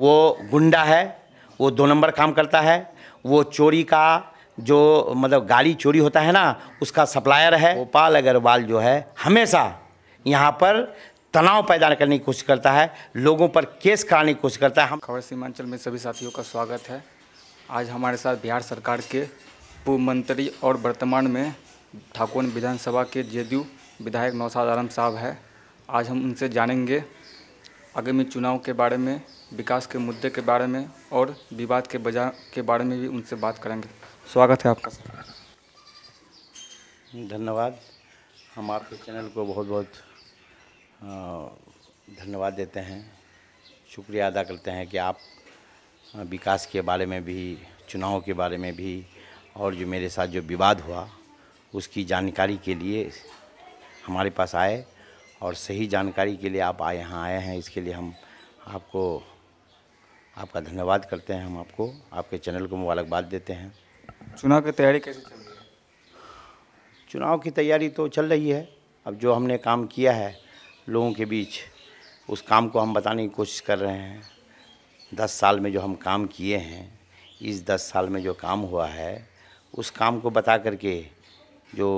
वो गुंडा है वो दो नंबर काम करता है वो चोरी का जो मतलब गाड़ी चोरी होता है ना उसका सप्लायर है गोपाल अग्रवाल जो है हमेशा यहाँ पर तनाव पैदा करने की कोशिश करता है लोगों पर केस कराने की कोशिश करता है हम खबर सीमांचल में सभी साथियों का स्वागत है आज हमारे साथ बिहार सरकार के पूर्व मंत्री और वर्तमान में ठाकुर विधानसभा के जेडीयू विधायक नौसाद आलम साहब है आज हम उनसे जानेंगे आगामी चुनाव के बारे में विकास के मुद्दे के बारे में और विवाद के बजा के बारे में भी उनसे बात करेंगे स्वागत है आपका सर धन्यवाद हम आपके चैनल को बहुत बहुत धन्यवाद देते हैं शुक्रिया अदा करते हैं कि आप विकास के बारे में भी चुनाव के बारे में भी और जो मेरे साथ जो विवाद हुआ उसकी जानकारी के लिए हमारे पास आए और सही जानकारी के लिए आप यहाँ आए हैं इसके लिए हम आपको आपका धन्यवाद करते हैं हम आपको आपके चैनल को मुबारकबाद देते हैं चुनाव की तैयारी कैसे चल रही है चुनाव की तैयारी तो चल रही है अब जो हमने काम किया है लोगों के बीच उस काम को हम बताने की कोशिश कर रहे हैं दस साल में जो हम काम किए हैं इस दस साल में जो काम हुआ है उस काम को बता करके जो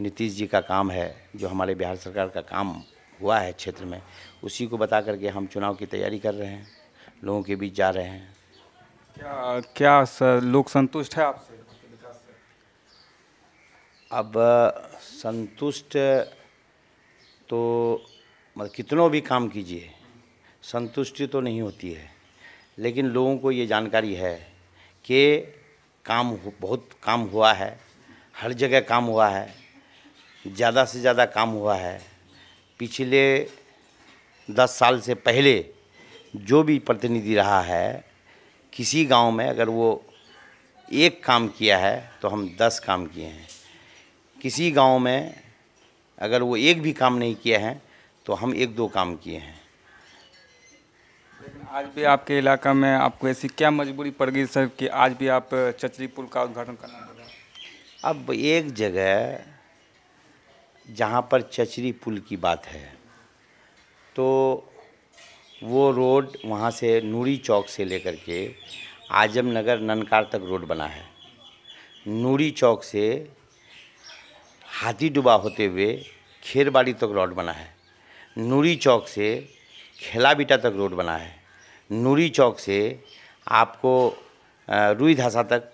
नीतीश जी का काम है जो हमारे बिहार सरकार का काम हुआ है क्षेत्र में उसी को बता करके हम चुनाव की तैयारी कर रहे हैं लोगों के बीच जा रहे हैं क्या क्या सर लोग संतुष्ट है आपसे अब संतुष्ट तो मतलब कितनों भी काम कीजिए संतुष्टि तो नहीं होती है लेकिन लोगों को ये जानकारी है कि काम बहुत काम हुआ है हर जगह काम हुआ है ज़्यादा से ज़्यादा काम हुआ है पिछले दस साल से पहले जो भी प्रतिनिधि रहा है किसी गांव में अगर वो एक काम किया है तो हम दस काम किए हैं किसी गांव में अगर वो एक भी काम नहीं किया है तो हम एक दो काम किए हैं आज भी आपके इलाका में आपको ऐसी क्या मजबूरी पड़ गई सर कि आज भी आप चचरी पुल का उद्घाटन करना पड़ा अब एक जगह जहाँ पर चचरी पुल की बात है तो वो रोड वहाँ से नूरी चौक से लेकर के आजम नगर ननकार तक रोड बना है नूरी चौक से हाथी डुबा होते हुए खेरबाड़ी तक रोड बना है नूरी चौक से खेलाबिटा तक रोड बना है नूरी चौक से आपको रुई धासा तक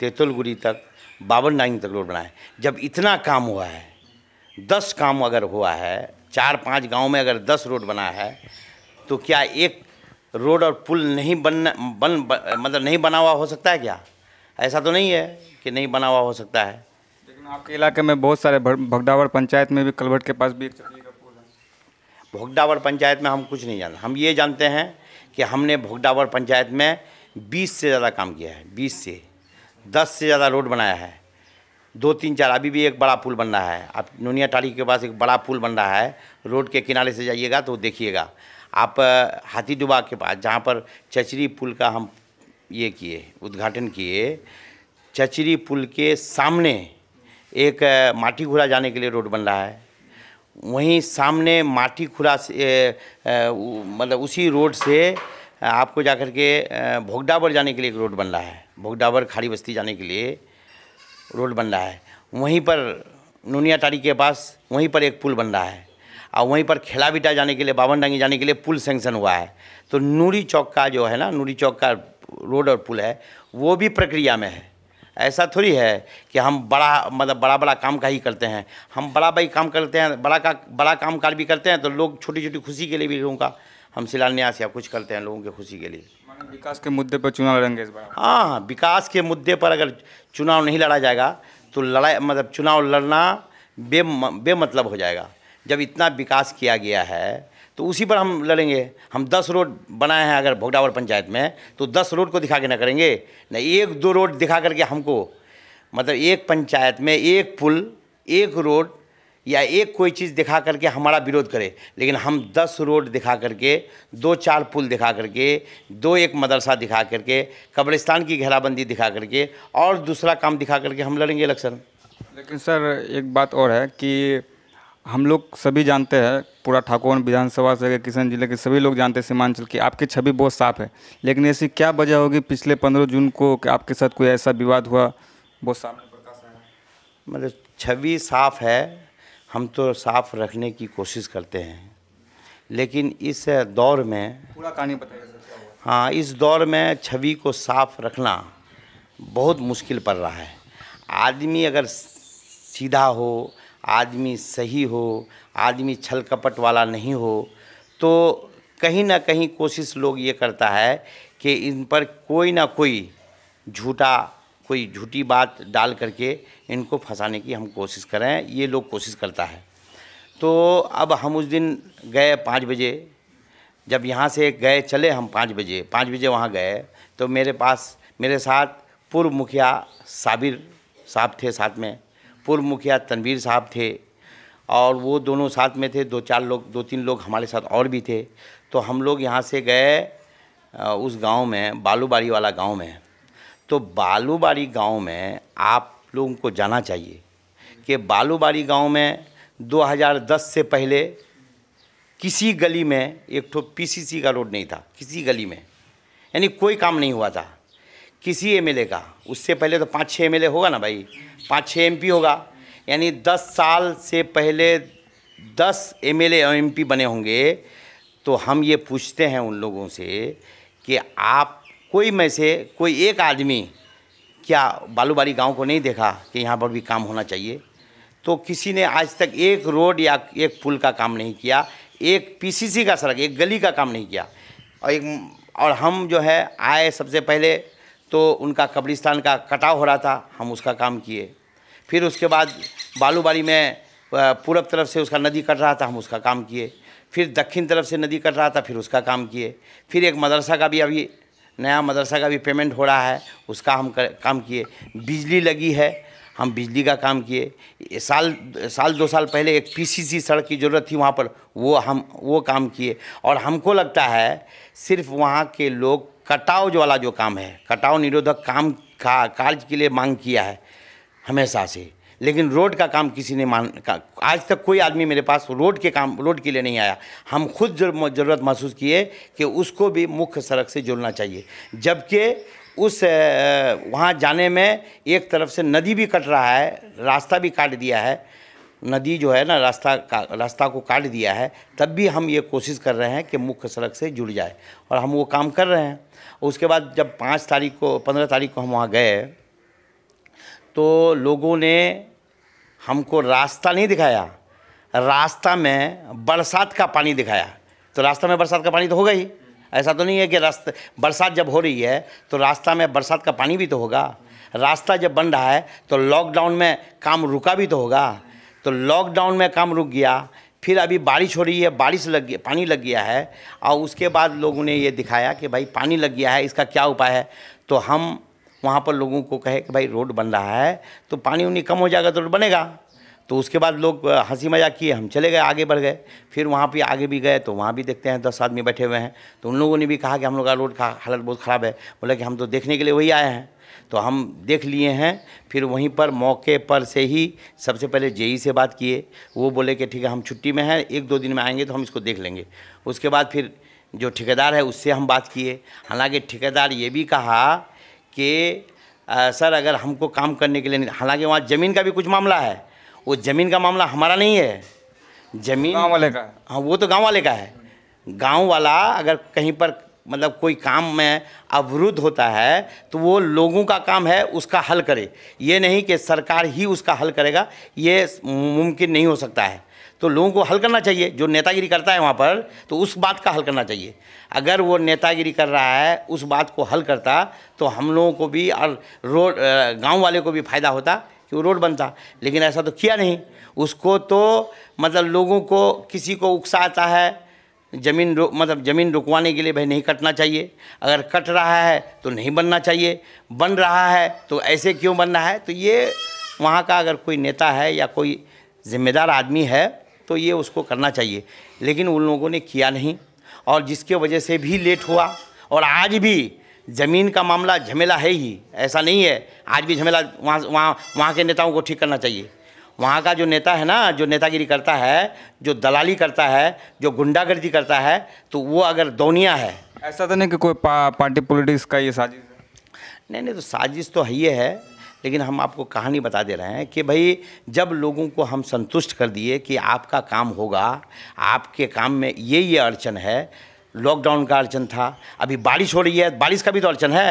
तेतुलगुड़ी तक बावन डाइंग तक रोड बना है जब इतना काम हुआ है दस काम अगर हुआ है चार पांच गांव में अगर दस रोड बना है तो क्या एक रोड और पुल नहीं बनना बन, बन मतलब नहीं बना हुआ हो सकता है क्या ऐसा तो नहीं है कि नहीं बना हुआ हो सकता है लेकिन आपके इलाके में बहुत सारे भगडावर पंचायत में भी कलवट के पास भी एक चटनी का पुल है भोगडावर पंचायत में हम कुछ नहीं जानते हम ये जानते हैं कि हमने भोगडावर पंचायत में बीस से ज़्यादा काम किया है बीस से दस से ज़्यादा रोड बनाया है दो तीन चार अभी भी एक बड़ा पुल बन रहा है आप नूनिया टाड़ी के पास एक बड़ा पुल बन रहा है रोड के किनारे से जाइएगा तो देखिएगा आप हाथी डुबा के पास जहाँ पर चचरी पुल का हम ये किए उद्घाटन किए चचरी पुल के सामने एक माटी घुरा जाने के लिए रोड बन रहा है वहीं सामने माटी खुरा से मतलब उसी रोड से आपको जाकर के भोगडाबर जाने के लिए एक रोड बन रहा है भोगडाबर खाड़ी बस्ती जाने के लिए रोड बन रहा है वहीं पर नूनिया तारी के पास वहीं पर एक पुल बन रहा है और वहीं पर खेलाबीटा जाने के लिए बावन डांगी जाने के लिए पुल सेंक्शन हुआ है तो नूरी चौक का जो है ना नूरी चौक का रोड और पुल है वो भी प्रक्रिया में है ऐसा थोड़ी है कि हम बड़ा मतलब बड़ा बड़ा काम का ही करते हैं हम बड़ा बड़ी काम करते हैं बड़ा का बड़ा काम कार भी करते हैं तो लोग छोटी छोटी खुशी के लिए भी लोगों का हम शिलान्यास या कुछ करते हैं लोगों के खुशी के लिए विकास के मुद्दे पर चुनाव लड़ेंगे इस बार हाँ विकास के मुद्दे पर अगर चुनाव नहीं लड़ा जाएगा तो लड़ाई मतलब चुनाव लड़ना बे बेमतलब हो जाएगा जब इतना विकास किया गया है तो उसी पर हम लड़ेंगे हम दस रोड बनाए हैं अगर भोगडावर पंचायत में तो दस रोड को दिखा के ना करेंगे न एक दो रोड दिखा करके हमको मतलब एक पंचायत में एक पुल एक रोड या एक कोई चीज़ दिखा करके हमारा विरोध करे लेकिन हम दस रोड दिखा करके दो चार पुल दिखा करके दो एक मदरसा दिखा करके कब्रिस्तान की घेराबंदी दिखा करके और दूसरा काम दिखा करके हम लड़ेंगे इलेक्शन लेकिन सर एक बात और है कि हम लोग सभी जानते हैं पूरा ठाकुर विधानसभा से किशन जिले के सभी लोग जानते हैं सीमांचल की आपकी छवि बहुत साफ है लेकिन ऐसी क्या वजह होगी पिछले पंद्रह जून को कि आपके साथ कोई ऐसा विवाद हुआ बहुत सामने प्रकाश आया मतलब छवि साफ है हम तो साफ रखने की कोशिश करते हैं लेकिन इस दौर में पूरा कहानी बताइए हाँ इस दौर में छवि को साफ रखना बहुत मुश्किल पड़ रहा है आदमी अगर सीधा हो आदमी सही हो आदमी छल कपट वाला नहीं हो तो कहीं ना कहीं कोशिश लोग ये करता है कि इन पर कोई ना कोई झूठा कोई झूठी बात डाल करके इनको फंसाने की हम कोशिश करें ये लोग कोशिश करता है तो अब हम उस दिन गए पाँच बजे जब यहाँ से गए चले हम पाँच बजे पाँच बजे वहाँ गए तो मेरे पास मेरे साथ पूर्व मुखिया साबिर साहब थे साथ में पूर्व मुखिया तनवीर साहब थे और वो दोनों साथ में थे दो चार लोग दो तीन लोग हमारे साथ और भी थे तो हम लोग यहाँ से गए उस गांव में बालूबाड़ी वाला गांव में तो बालूबाड़ी गांव में आप लोगों को जाना चाहिए कि बालूबाड़ी गांव में 2010 से पहले किसी गली में एक ठो पीसीसी का रोड नहीं था किसी गली में यानी कोई काम नहीं हुआ था किसी एमएलए का उससे पहले तो पाँच छः एम होगा ना भाई पाँच छः एम होगा यानी दस साल से पहले दस एम एल एम पी बने होंगे तो हम ये पूछते हैं उन लोगों से कि आप कोई में से कोई एक आदमी क्या बालूबारी गांव को नहीं देखा कि यहाँ पर भी काम होना चाहिए तो किसी ने आज तक एक रोड या एक पुल का काम नहीं किया एक पीसीसी का सड़क एक गली का काम नहीं किया और एक और हम जो है आए सबसे पहले तो उनका कब्रिस्तान का कटाव हो रहा था हम उसका काम किए फिर उसके बाद बालूबारी में पूरब तरफ से उसका नदी कट रहा था हम उसका काम किए फिर दक्षिण तरफ से नदी कट रहा था फिर उसका काम किए फिर एक मदरसा का भी अभी नया मदरसा का भी पेमेंट हो रहा है उसका हम कर, काम किए बिजली लगी है हम बिजली का काम किए साल साल दो साल पहले एक पीसीसी सड़क की ज़रूरत थी वहाँ पर वो हम वो काम किए और हमको लगता है सिर्फ वहाँ के लोग कटाव वाला जो काम है कटाव निरोधक काम का कार्य के लिए मांग किया है हमेशा से लेकिन रोड का काम किसी ने मान का, आज तक कोई आदमी मेरे पास रोड के काम रोड के लिए नहीं आया हम खुद ज़रूरत महसूस किए कि उसको भी मुख्य सड़क से जोड़ना चाहिए जबकि उस वहाँ जाने में एक तरफ से नदी भी कट रहा है रास्ता भी काट दिया है नदी जो है ना रास्ता का रास्ता को काट दिया है तब भी हम ये कोशिश कर रहे हैं कि मुख्य सड़क से जुड़ जाए और हम वो काम कर रहे हैं उसके बाद जब पाँच तारीख को पंद्रह तारीख को हम वहाँ गए तो लोगों ने हमको रास्ता नहीं दिखाया रास्ता में बरसात का पानी दिखाया तो रास्ता में बरसात का पानी तो होगा ही ऐसा तो नहीं है कि रास्ते बरसात जब हो रही है तो रास्ता में बरसात का पानी भी तो होगा रास्ता जब बन रहा है तो लॉकडाउन में काम रुका भी तो होगा तो लॉकडाउन में काम रुक गया फिर अभी बारिश हो रही है बारिश लग गया पानी लग गया है और उसके बाद लोगों ने ये दिखाया कि भाई पानी लग गया है इसका क्या उपाय है तो हम वहाँ पर लोगों को कहे कि भाई रोड बन रहा है तो पानी उन्नी कम हो जाएगा तो रोड बनेगा तो उसके बाद लोग हंसी मजाक किए हम चले गए आगे बढ़ गए फिर वहाँ पर आगे भी गए तो वहाँ भी देखते हैं दस आदमी बैठे हुए हैं तो उन लोगों ने भी कहा कि हम लोग का रोड का हालत बहुत ख़राब है बोला कि हम तो देखने के लिए वही आए हैं तो हम देख लिए हैं फिर वहीं पर मौके पर से ही सबसे पहले जेई से बात किए वो बोले कि ठीक है हम छुट्टी में हैं एक दो दिन में आएंगे तो हम इसको देख लेंगे उसके बाद फिर जो ठेकेदार है उससे हम बात किए हालांकि ठेकेदार ये भी कहा कि सर अगर हमको काम करने के लिए हालांकि वहाँ ज़मीन का भी कुछ मामला है वो ज़मीन का मामला हमारा नहीं है ज़मीन गाँव वाले का हाँ वो तो गाँव वाले का है गाँव वाला अगर कहीं पर मतलब कोई काम में अवरुद्ध होता है तो वो लोगों का काम है उसका हल करे ये नहीं कि सरकार ही उसका हल करेगा ये मुमकिन नहीं हो सकता है तो लोगों को हल करना चाहिए जो नेतागिरी करता है वहाँ पर तो उस बात का हल करना चाहिए अगर वो नेतागिरी कर रहा है उस बात को हल करता तो हम लोगों को भी और रोड गाँव वाले को भी फ़ायदा होता कि वो रोड बनता लेकिन ऐसा तो किया नहीं उसको तो मतलब लोगों को किसी को उकसाता है ज़मीन रो मतलब ज़मीन रुकवाने के लिए भाई नहीं कटना चाहिए अगर कट रहा है तो नहीं बनना चाहिए बन रहा है तो ऐसे क्यों बनना है तो ये वहाँ का अगर कोई नेता है या कोई जिम्मेदार आदमी है तो ये उसको करना चाहिए लेकिन उन लोगों ने किया नहीं और जिसके वजह से भी लेट हुआ और आज भी ज़मीन का मामला झमेला है ही ऐसा नहीं है आज भी झमेला वहाँ वहाँ वहाँ के नेताओं को ठीक करना चाहिए वहाँ का जो नेता है ना जो नेतागिरी करता है जो दलाली करता है जो गुंडागर्दी करता है तो वो अगर दौनिया है ऐसा तो नहीं कि कोई पा, पार्टी पॉलिटिक्स का ये साजिश है नहीं नहीं तो साजिश तो है ही है लेकिन हम आपको कहानी बता दे रहे हैं कि भाई जब लोगों को हम संतुष्ट कर दिए कि आपका काम होगा आपके काम में ये ये अड़चन है लॉकडाउन का अड़चन था अभी बारिश हो रही है बारिश का भी तो अड़चन है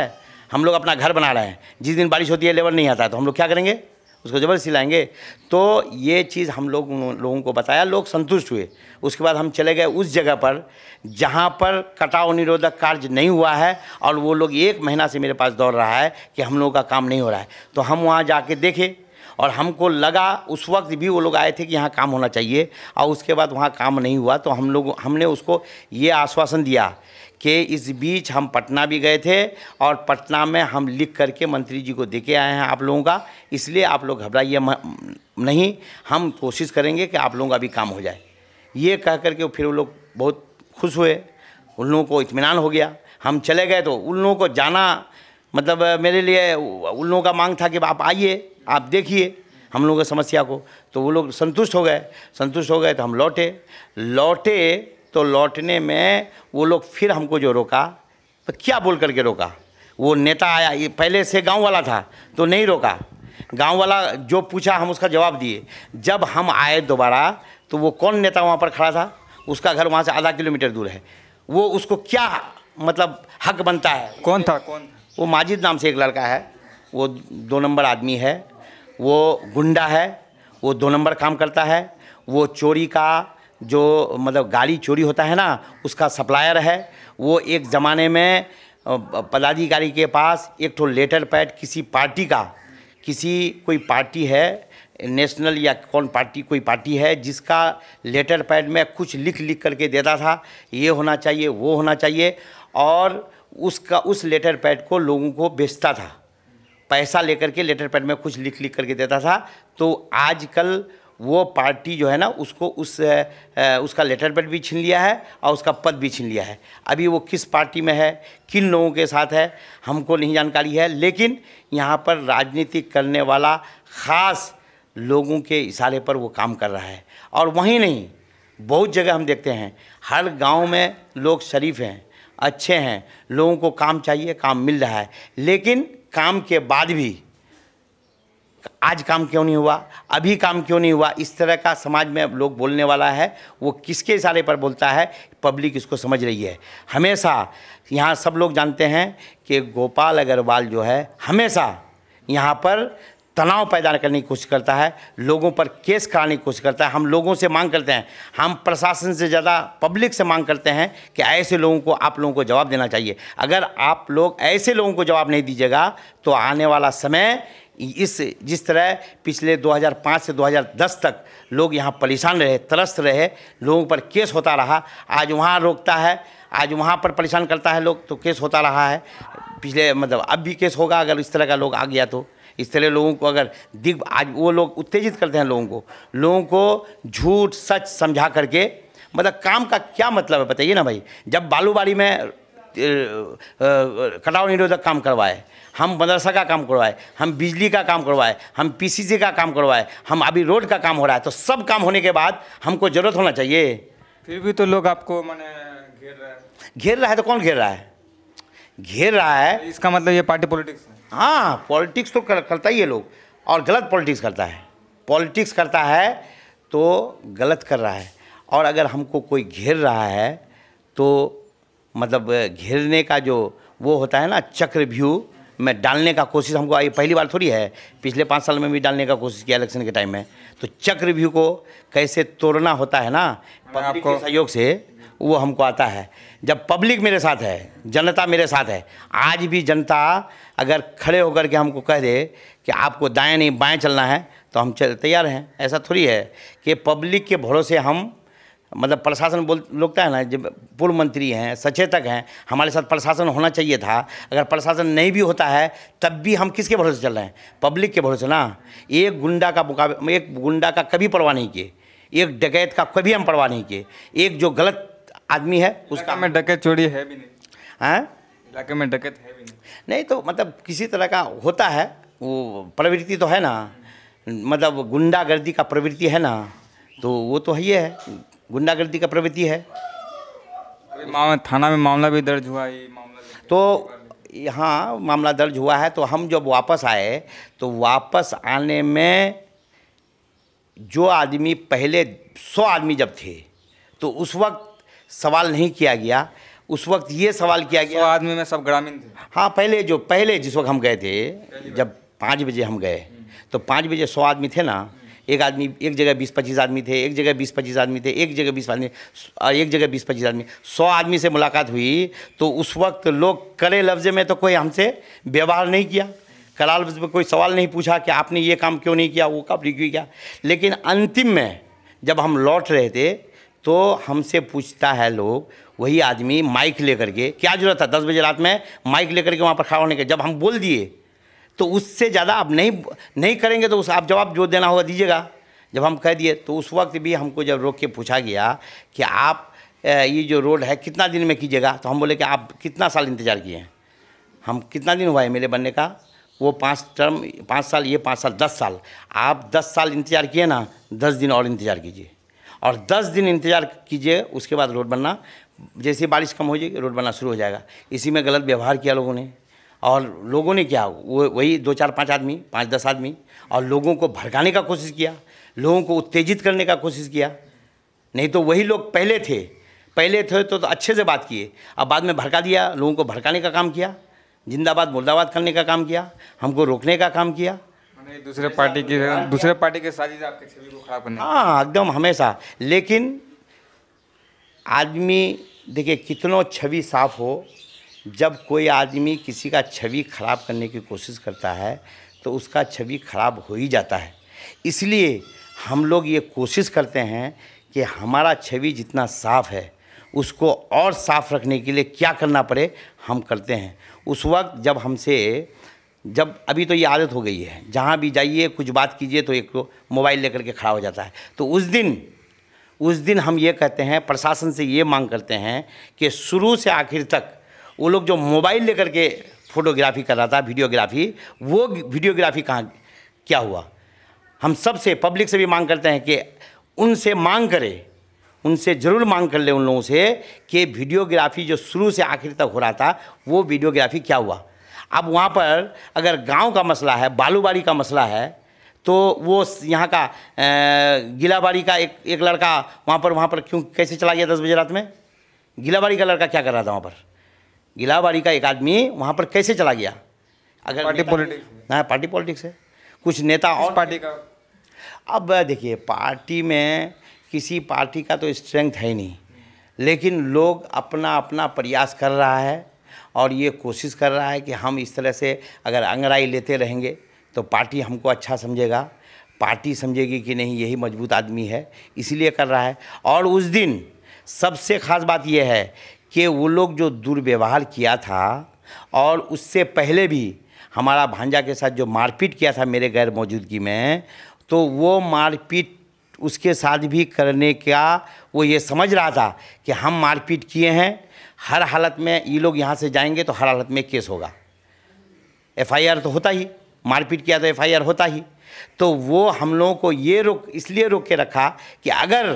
हम लोग अपना घर बना रहे हैं जिस दिन बारिश होती है लेबर नहीं आता तो हम लोग क्या करेंगे उसको जबर सिलाएंगे तो ये चीज़ हम लोग लोगों को बताया लोग संतुष्ट हुए उसके बाद हम चले गए उस जगह पर जहाँ पर कटाव निरोधक कार्य नहीं हुआ है और वो लोग एक महीना से मेरे पास दौड़ रहा है कि हम लोगों का काम नहीं हो रहा है तो हम वहाँ जाके देखे और हमको लगा उस वक्त भी वो लोग आए थे कि यहाँ काम होना चाहिए और उसके बाद वहाँ काम नहीं हुआ तो हम लोग हमने उसको ये आश्वासन दिया कि इस बीच हम पटना भी गए थे और पटना में हम लिख करके मंत्री जी को दे के आए हैं आप लोगों का इसलिए आप लोग घबराइए नहीं हम कोशिश करेंगे कि आप लोगों का भी काम हो जाए ये कह करके फिर वो लोग बहुत खुश हुए उन लोगों को इतमान हो गया हम चले गए तो उन लोगों को जाना मतलब मेरे लिए उन लोगों का मांग था कि आप आइए आप देखिए हम लोगों की समस्या को तो वो लोग संतुष्ट हो गए संतुष्ट हो गए तो हम लौटे लौटे तो लौटने में वो लोग फिर हमको जो रोका तो क्या बोल करके रोका वो नेता आया ये पहले से गांव वाला था तो नहीं रोका गांव वाला जो पूछा हम उसका जवाब दिए जब हम आए दोबारा तो वो कौन नेता वहाँ पर खड़ा था उसका घर वहाँ से आधा किलोमीटर दूर है वो उसको क्या मतलब हक बनता है कौन था कौन वो माजिद नाम से एक लड़का है वो दो नंबर आदमी है वो गुंडा है वो दो नंबर काम करता है वो चोरी का जो मतलब गाड़ी चोरी होता है ना उसका सप्लायर है वो एक ज़माने में पदाधिकारी के पास एक ठो लेटर पैड किसी पार्टी का किसी कोई पार्टी है नेशनल या कौन पार्टी कोई पार्टी है जिसका लेटर पैड में कुछ लिख लिख करके देता था ये होना चाहिए वो होना चाहिए और उसका उस लेटर पैड को लोगों को बेचता था पैसा लेकर के लेटर पैड में कुछ लिख लिख करके देता था तो आजकल वो पार्टी जो है ना उसको उस आ, उसका लेटर पैड भी छीन लिया है और उसका पद भी छीन लिया है अभी वो किस पार्टी में है किन लोगों के साथ है हमको नहीं जानकारी है लेकिन यहाँ पर राजनीति करने वाला ख़ास लोगों के इशारे पर वो काम कर रहा है और वहीं नहीं बहुत जगह हम देखते हैं हर गांव में लोग शरीफ हैं अच्छे हैं लोगों को काम चाहिए काम मिल रहा है लेकिन काम के बाद भी आज काम क्यों नहीं हुआ अभी काम क्यों नहीं हुआ इस तरह का समाज में अब लोग बोलने वाला है वो किसके इशारे पर बोलता है पब्लिक इसको समझ रही है हमेशा यहाँ सब लोग जानते हैं कि गोपाल अग्रवाल जो है हमेशा यहाँ पर तनाव पैदा करने की कोशिश करता है लोगों पर केस कराने की कोशिश करता है हम लोगों से मांग करते हैं हम प्रशासन से ज़्यादा पब्लिक से मांग करते हैं कि ऐसे लोगों को आप लोगों को जवाब देना चाहिए अगर आप लोग ऐसे लोगों को जवाब नहीं दीजिएगा तो आने वाला समय इस जिस तरह पिछले 2005 से 2010 तक लोग यहाँ परेशान रहे त्रस्त रहे लोगों पर केस होता रहा आज वहाँ रोकता है आज वहाँ पर परेशान करता है लोग तो केस होता रहा है पिछले मतलब अब भी केस होगा अगर इस तरह का लोग आ गया तो इस तरह लोगों को अगर दिग आज वो लोग उत्तेजित करते हैं लोगों को लोगों को झूठ सच समझा करके मतलब काम का क्या मतलब है बताइए ना भाई जब बालूबारी में कटाव निरोधक काम करवाए हम मदरसा का काम करवाए हम बिजली का काम करवाए हम पीसीसी का काम करवाए हम अभी रोड का काम हो रहा है तो सब काम होने के बाद हमको ज़रूरत होना चाहिए फिर भी तो लोग आपको मैंने घेर रहा है घेर रहा है तो कौन घेर रहा है घेर रहा है तो इसका मतलब ये पार्टी पॉलिटिक्स हाँ पॉलिटिक्स तो कर, करता ही है लोग और गलत पॉलिटिक्स करता है पॉलिटिक्स करता है तो गलत कर रहा है और अगर हमको कोई घेर रहा है तो मतलब घेरने का जो वो होता है ना चक्रव्यूह में डालने का कोशिश हमको आई पहली बार थोड़ी है पिछले पाँच साल में भी डालने का कोशिश किया इलेक्शन के टाइम में तो चक्र व्यू को कैसे तोड़ना होता है ना आपको सहयोग से वो हमको आता है जब पब्लिक मेरे साथ है जनता मेरे साथ है आज भी जनता अगर खड़े होकर के हमको कह दे कि आपको दाएं नहीं बाएं चलना है तो हम तैयार हैं ऐसा थोड़ी है कि पब्लिक के भरोसे हम मतलब प्रशासन बोल लोकता है ना जब पूर्व मंत्री हैं सचेतक हैं हमारे साथ प्रशासन होना चाहिए था अगर प्रशासन नहीं भी होता है तब भी हम किसके भरोसे चल रहे हैं पब्लिक के भरोसे ना एक गुंडा का मुकाब एक गुंडा का कभी परवाह नहीं किए एक डकैत का कभी हम परवाह नहीं किए एक जो गलत आदमी है उसका में डकैत चोरी है भी नहीं हाँ? इलाके में डकैत है भी नहीं नहीं तो मतलब किसी तरह का होता है वो प्रवृत्ति तो है ना मतलब गुंडागर्दी का प्रवृत्ति है ना तो वो तो है ही है गुंडागर्दी का प्रवृत्ति है थाना में मामला भी दर्ज हुआ है मामला तो यहाँ मामला दर्ज हुआ है तो हम जब वापस आए तो वापस आने में जो आदमी पहले सौ आदमी जब थे तो उस वक्त सवाल नहीं किया गया उस वक्त ये सवाल किया गया आदमी में सब ग्रामीण थे हाँ पहले जो पहले जिस वक्त हम गए थे जब पाँच बजे हम गए तो पाँच बजे सौ आदमी थे ना एक आदमी एक जगह बीस पच्चीस आदमी थे एक जगह बीस पच्चीस आदमी थे एक जगह बीस आदमी एक जगह बीस पच्चीस आदमी सौ आदमी से मुलाकात हुई तो उस वक्त लोग कड़े लफ्ज़ में तो कोई हमसे व्यवहार नहीं किया कड़ा लफ्ज़ में कोई सवाल नहीं पूछा कि आपने ये काम क्यों नहीं किया वो काम नहीं किया लेकिन अंतिम में जब हम लौट रहे थे तो हमसे पूछता है लोग वही आदमी माइक लेकर के क्या जरूरत था दस बजे रात में माइक लेकर के वहाँ पर खड़ा होने के जब हम बोल दिए तो उससे ज़्यादा आप नहीं नहीं करेंगे तो उस आप जवाब जो देना होगा दीजिएगा जब हम कह दिए तो उस वक्त भी हमको जब रोक के पूछा गया कि आप ये जो रोड है कितना दिन में कीजिएगा तो हम बोले कि आप कितना साल इंतज़ार किए हैं हम कितना दिन हुआ है मेरे बनने का वो पाँच टर्म पाँच साल ये पाँच साल दस साल आप दस साल इंतज़ार किए ना दस दिन और इंतज़ार कीजिए और दस दिन इंतज़ार कीजिए उसके बाद रोड बनना जैसे बारिश कम हो जाएगी रोड बनना शुरू हो जाएगा इसी में गलत व्यवहार किया लोगों ने और लोगों ने क्या वो वही दो चार पाँच आदमी पाँच दस आदमी और लोगों को भड़काने का कोशिश किया लोगों को उत्तेजित करने का कोशिश किया नहीं तो वही लोग पहले थे पहले थे तो, तो अच्छे से बात किए अब बाद में भड़का दिया लोगों को भड़काने का काम किया जिंदाबाद मुर्दाबाद करने का काम किया हमको रोकने का काम किया दूसरे पार्टी की दूसरे पार्टी के साजिश तो आपके छवि को खराब हाँ एकदम हमेशा लेकिन आदमी देखिए कितनों छवि साफ हो जब कोई आदमी किसी का छवि खराब करने की कोशिश करता है तो उसका छवि खराब हो ही जाता है इसलिए हम लोग ये कोशिश करते हैं कि हमारा छवि जितना साफ़ है उसको और साफ़ रखने के लिए क्या करना पड़े हम करते हैं उस वक्त जब हमसे जब अभी तो ये आदत हो गई है जहाँ भी जाइए कुछ बात कीजिए तो एक मोबाइल लेकर के खड़ा हो जाता है तो उस दिन उस दिन हम ये कहते हैं प्रशासन से ये मांग करते हैं कि शुरू से आखिर तक वो लोग जो मोबाइल लेकर के फोटोग्राफी कर रहा था वीडियोग्राफी वो वीडियोग्राफी कहाँ क्या हुआ हम सबसे पब्लिक से भी मांग करते हैं कि उनसे मांग करें उनसे ज़रूर मांग कर ले उन लोगों से कि वीडियोग्राफी जो शुरू से आखिर तक हो रहा था वो वीडियोग्राफी क्या हुआ अब वहाँ पर अगर गांव का मसला है बालूबाड़ी का मसला है तो वो यहाँ का गिलाबाड़ी का एक एक लड़का वहाँ पर वहाँ पर क्यों कैसे चला गया दस बजे रात में गिलाबाड़ी का लड़का क्या कर रहा था वहाँ पर गिलाबाड़ी का एक आदमी वहाँ पर कैसे चला गया अगर पार्टी पॉलिटिक्स हाँ पार्टी पॉलिटिक्स है कुछ नेता और पार्टी का अब देखिए पार्टी में किसी पार्टी का तो स्ट्रेंथ है नहीं लेकिन लोग अपना अपना प्रयास कर रहा है और ये कोशिश कर रहा है कि हम इस तरह से अगर अंगराई लेते रहेंगे तो पार्टी हमको अच्छा समझेगा पार्टी समझेगी कि नहीं यही मजबूत आदमी है इसलिए कर रहा है और उस दिन सबसे ख़ास बात यह है कि वो लोग जो दुर्व्यवहार किया था और उससे पहले भी हमारा भांजा के साथ जो मारपीट किया था मेरे गैर मौजूदगी में तो वो मारपीट उसके साथ भी करने का वो ये समझ रहा था कि हम मारपीट किए हैं हर हालत में ये लोग यहाँ से जाएंगे तो हर हालत में केस होगा एफआईआर तो होता ही मारपीट किया तो एफआईआर होता ही तो वो हम लोगों को ये रोक इसलिए रोक के रखा कि अगर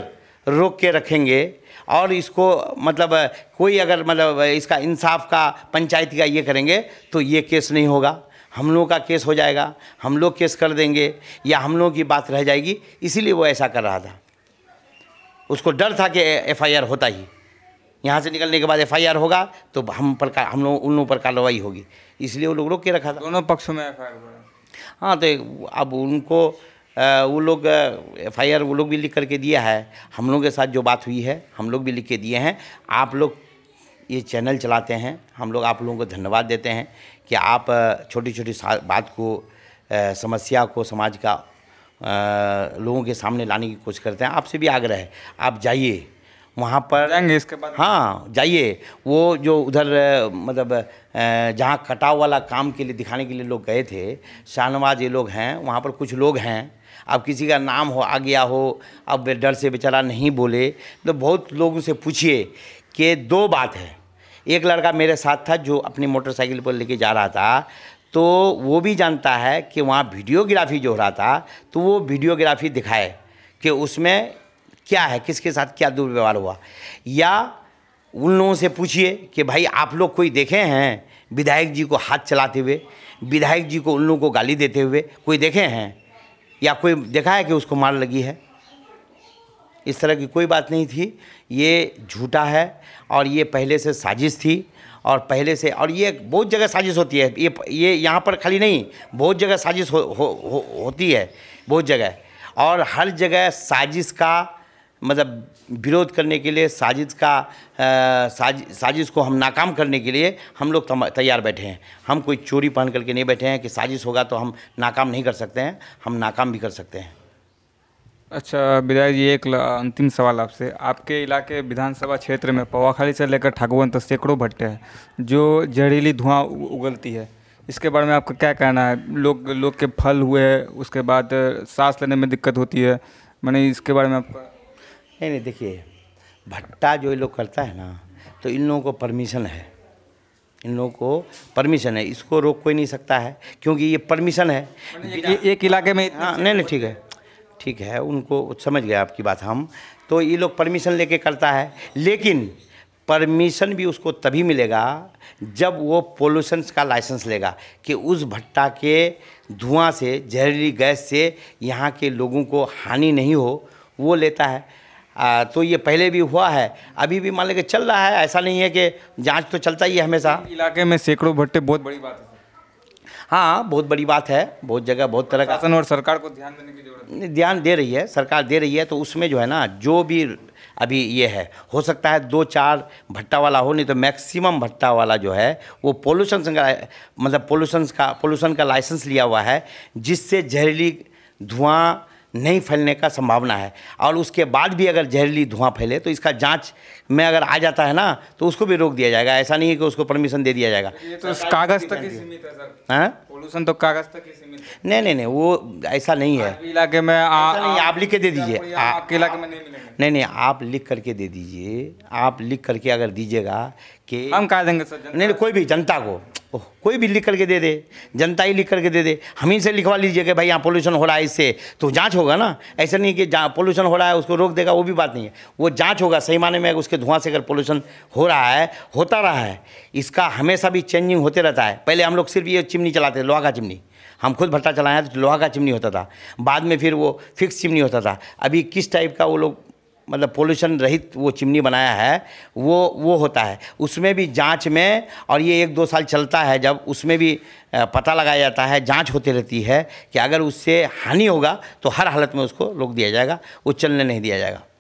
रोक के रखेंगे और इसको मतलब कोई अगर मतलब इसका इंसाफ का पंचायती का ये करेंगे तो ये केस नहीं होगा हम लोगों का केस हो जाएगा हम लोग केस कर देंगे या हम लोगों की बात रह जाएगी इसीलिए वो ऐसा कर रहा था उसको डर था कि एफआईआर होता ही यहाँ से निकलने के बाद एफआईआर होगा तो हम पर का हम लोग उन लोगों पर कार्रवाई होगी इसलिए वो लोग रोक के रखा था दोनों पक्षों में एफ आई हाँ तो अब उनको वो लोग एफ आई आर वो लोग भी लिख करके दिया है हम लोग के साथ जो बात हुई है हम लोग भी लिख के दिए हैं आप लोग ये चैनल चलाते हैं हम लोग आप लोगों को धन्यवाद देते हैं कि आप छोटी छोटी बात को समस्या को समाज का लोगों के सामने लाने की कोशिश करते हैं आपसे भी आग्रह है आप जाइए वहाँ पर जाएंगे इसके बाद हाँ जाइए वो जो उधर मतलब जहाँ कटाव वाला काम के लिए दिखाने के लिए लोग गए थे शाहनवाज ये लोग हैं वहाँ पर कुछ लोग हैं अब किसी का नाम हो आ गया हो अब डर से बेचारा नहीं बोले तो बहुत लोगों से पूछिए कि दो बात है एक लड़का मेरे साथ था जो अपनी मोटरसाइकिल पर लेके जा रहा था तो वो भी जानता है कि वहाँ वीडियोग्राफी जो हो रहा था तो वो वीडियोग्राफी दिखाए कि उसमें क्या है किसके साथ क्या दुर्व्यवहार हुआ या उन लोगों से पूछिए कि भाई आप लोग कोई देखे हैं विधायक जी को हाथ चलाते हुए विधायक जी को उन लोगों को गाली देते हुए कोई देखे हैं या कोई देखा है कि उसको मार लगी है इस तरह की कोई बात नहीं थी ये झूठा है और ये पहले से साजिश थी और पहले से और ये बहुत जगह साजिश होती है ये ये यहाँ पर खाली नहीं बहुत जगह साजिश हो, हो, हो, होती है बहुत जगह और हर जगह साजिश का मतलब विरोध करने के लिए साजिश का साजिश साजिश को हम नाकाम करने के लिए हम लोग तैयार बैठे हैं हम कोई चोरी पहन करके नहीं बैठे हैं कि साजिश होगा तो हम नाकाम नहीं कर सकते हैं हम नाकाम भी कर सकते हैं अच्छा विधायक जी एक अंतिम सवाल आपसे आपके इलाके विधानसभा क्षेत्र में पवाखाली से लेकर ठाकुरवन तक सैकड़ों भट्टे हैं जो जहरीली धुआं उगलती है इसके बारे में आपका क्या कहना है लोग लोग के फल हुए उसके बाद सांस लेने में दिक्कत होती है मैंने इसके बारे में आपका नहीं नहीं देखिए भट्टा जो ये लोग करता है ना तो इन लोगों को परमिशन है इन लोगों को परमिशन है इसको रोक कोई नहीं सकता है क्योंकि ये परमिशन है ये एक इलाके में हाँ, हाँ नहीं नहीं ठीक है ठीक है उनको समझ गया आपकी बात हम तो ये लोग परमिशन लेके करता है लेकिन परमिशन भी उसको तभी मिलेगा जब वो पोल्यूशन का लाइसेंस लेगा कि उस भट्टा के धुआं से जहरीली गैस से यहाँ के लोगों को हानि नहीं हो वो लेता है आ, तो ये पहले भी हुआ है अभी भी मान लेके चल रहा है ऐसा नहीं है कि जांच तो चलता ही है हमेशा इलाके में सैकड़ों भट्टे बहुत बड़ी बात है हाँ बहुत बड़ी बात है बहुत जगह बहुत तरह का और सरकार को ध्यान देने की जरूरत ध्यान दे रही है सरकार दे रही है तो उसमें जो है ना जो भी अभी ये है हो सकता है दो चार भट्टा वाला हो नहीं तो मैक्सिमम भट्टा वाला जो है वो पोल्यूशन का मतलब पोल्यूशन का पोल्यूशन का लाइसेंस लिया हुआ है जिससे जहरीली धुआं नहीं फैलने का संभावना है और उसके बाद भी अगर जहरीली धुआं फैले तो इसका जांच में अगर आ जाता है ना तो उसको भी रोक दिया जाएगा ऐसा नहीं है कि उसको परमिशन दे दिया जाएगा ये तो कागज तक ही सीमित है सर हाँ? पोल्यूशन तो कागज तक ही सीमित नहीं नहीं नहीं वो ऐसा नहीं है इलाके में आप लिख के दे दीजिए आपके इलाके में नहीं नहीं आप लिख करके दे दीजिए आप लिख करके अगर दीजिएगा कि हम कह देंगे सर नहीं कोई भी जनता को कोई भी लिख करके दे दे जनता ही लिख करके दे दे हम ही से लिखवा लीजिए कि भाई यहाँ पोल्यूशन हो रहा है इससे तो जांच होगा ना ऐसा नहीं कि पोल्यूशन हो रहा है उसको रोक देगा वो भी बात नहीं है वो जांच होगा सही माने में उसके धुआं से अगर पोल्यूशन हो रहा है होता रहा है इसका हमेशा भी चेंजिंग होते रहता है पहले हम लोग सिर्फ ये चिमनी चलाते लोहा का चिमनी हम खुद भट्टा चलाए तो लोहा का चिमनी होता था बाद में फिर वो फिक्स चिमनी होता था अभी किस टाइप का वो लोग मतलब पोल्यूशन रहित वो चिमनी बनाया है वो वो होता है उसमें भी जांच में और ये एक दो साल चलता है जब उसमें भी पता लगाया जाता है जांच होती रहती है कि अगर उससे हानि होगा तो हर हालत में उसको रोक दिया जाएगा वो चलने नहीं दिया जाएगा